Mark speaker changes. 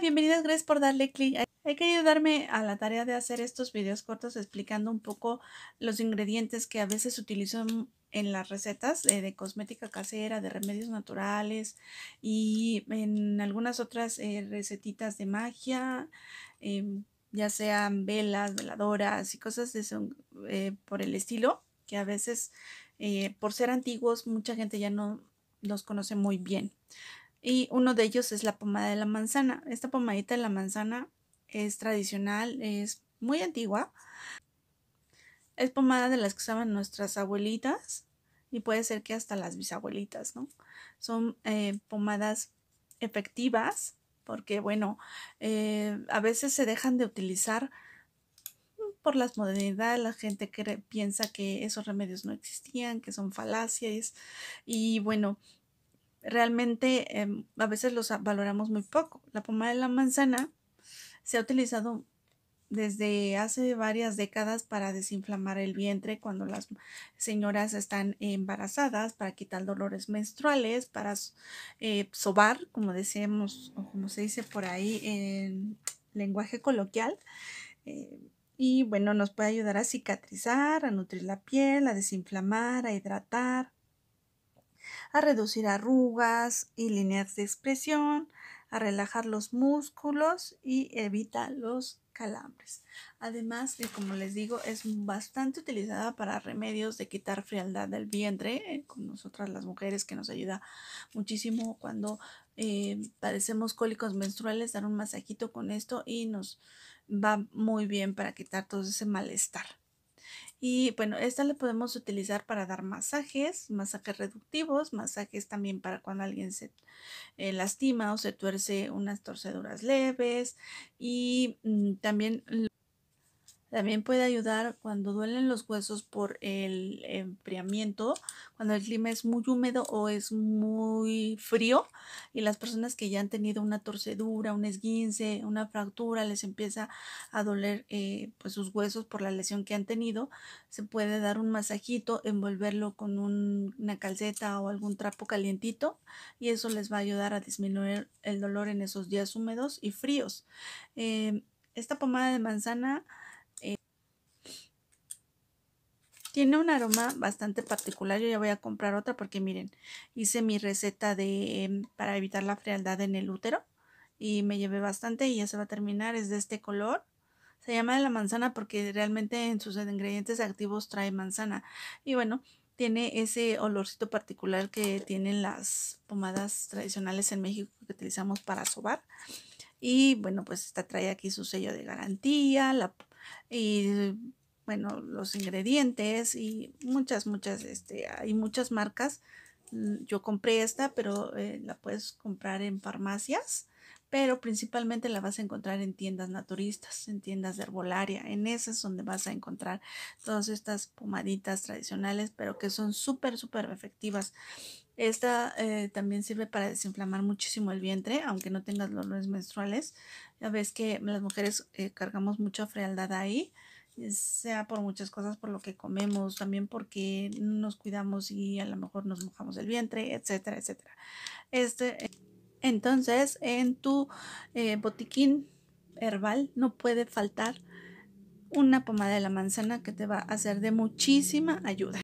Speaker 1: bienvenidas, gracias por darle clic. He querido darme a la tarea de hacer estos videos cortos explicando un poco los ingredientes que a veces utilizo en las recetas de cosmética casera, de remedios naturales y en algunas otras eh, recetitas de magia, em, ya sean velas, veladoras y cosas de eh, por el estilo, que a veces eh, por ser antiguos mucha gente ya no los conoce muy bien. Y uno de ellos es la pomada de la manzana. Esta pomadita de la manzana es tradicional, es muy antigua. Es pomada de las que usaban nuestras abuelitas y puede ser que hasta las bisabuelitas, ¿no? Son eh, pomadas efectivas porque, bueno, eh, a veces se dejan de utilizar por las modernidades, la gente que piensa que esos remedios no existían, que son falacias y, bueno, realmente em, a veces los valoramos muy poco. La pomada de la manzana se ha utilizado desde hace varias décadas para desinflamar el vientre cuando las señoras están embarazadas, para quitar dolores menstruales, para eh, sobar, como decíamos o como se dice por ahí en lenguaje coloquial. Eh, y bueno, nos puede ayudar a cicatrizar, a nutrir la piel, a desinflamar, a hidratar, a reducir arrugas y líneas de expresión, a relajar los músculos y evita los calambres. Además como les digo, es bastante utilizada para remedios de quitar frialdad del vientre, eh, con nosotras las mujeres, que nos ayuda muchísimo cuando eh, padecemos cólicos menstruales, dar un masajito con esto y nos va muy bien para quitar todo ese malestar. Y bueno, esta la podemos utilizar para dar masajes, masajes reductivos, masajes también para cuando alguien se eh, lastima o se tuerce unas torceduras leves. Y mm, también también puede ayudar cuando duelen los huesos por el enfriamiento, cuando el clima es muy húmedo o es muy frío y las personas que ya han tenido una torcedura, un esguince, una fractura, les empieza a doler eh, pues sus huesos por la lesión que han tenido, se puede dar un masajito, envolverlo con una calceta o algún trapo calientito y eso les va a ayudar a disminuir el dolor en esos días húmedos y fríos. Em, esta pomada de manzana tiene un aroma bastante particular. Yo ya voy a comprar otra porque miren, hice mi receta de em, para evitar la frialdad en el útero y me llevé bastante y ya se va a terminar. Es de este color. Se llama de la manzana porque realmente en sus ingredientes activos trae manzana. Y bueno, tiene ese olorcito particular que tienen las pomadas tradicionales en México que utilizamos para sobar. Y bueno, pues esta trae aquí su sello de garantía y bueno, los ingredientes y muchas, muchas, este, hay muchas marcas. Mm, yo compré esta, pero eh, la puedes comprar en farmacias, pero principalmente la vas a encontrar en tiendas naturistas, en tiendas de herbolaria, en esas donde vas a encontrar todas estas pomaditas tradicionales, pero que son súper, súper efectivas. Esta eh, también sirve para desinflamar muchísimo el vientre, aunque no tengas dolores menstruales. Ya ves que las mujeres eh, cargamos mucha frialdad ahí. Eh, sea por muchas cosas, por lo que comemos, también porque nos cuidamos y a lo mejor nos mojamos el vientre, etcétera, etcétera. Este, eh, entonces, en tu eh, botiquín herbal no puede faltar una pomada de la manzana que te va a hacer de muchísima ayuda.